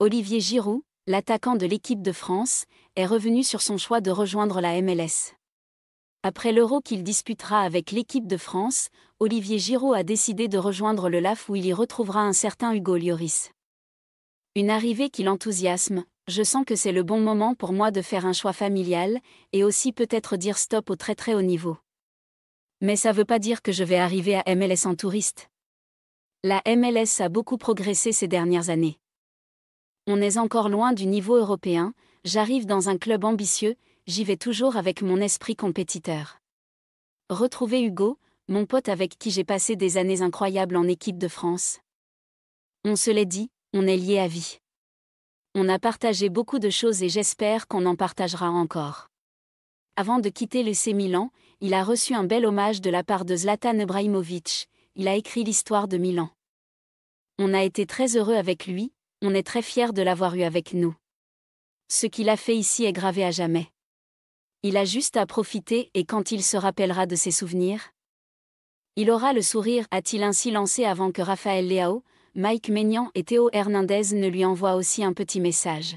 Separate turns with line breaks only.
Olivier Giroud, l'attaquant de l'équipe de France, est revenu sur son choix de rejoindre la MLS. Après l'Euro qu'il disputera avec l'équipe de France, Olivier Giroud a décidé de rejoindre le LAF où il y retrouvera un certain Hugo Lloris. Une arrivée qui l'enthousiasme, je sens que c'est le bon moment pour moi de faire un choix familial, et aussi peut-être dire stop au très très haut niveau. Mais ça veut pas dire que je vais arriver à MLS en touriste. La MLS a beaucoup progressé ces dernières années on est encore loin du niveau européen, j'arrive dans un club ambitieux, j'y vais toujours avec mon esprit compétiteur. Retrouver Hugo, mon pote avec qui j'ai passé des années incroyables en équipe de France. On se l'est dit, on est lié à vie. On a partagé beaucoup de choses et j'espère qu'on en partagera encore. Avant de quitter C Milan, il a reçu un bel hommage de la part de Zlatan Ibrahimovic, il a écrit l'histoire de Milan. On a été très heureux avec lui, on est très fiers de l'avoir eu avec nous. Ce qu'il a fait ici est gravé à jamais. Il a juste à profiter et quand il se rappellera de ses souvenirs, il aura le sourire, a-t-il ainsi lancé avant que Raphaël Leao, Mike Maignan et Théo Hernandez ne lui envoient aussi un petit message.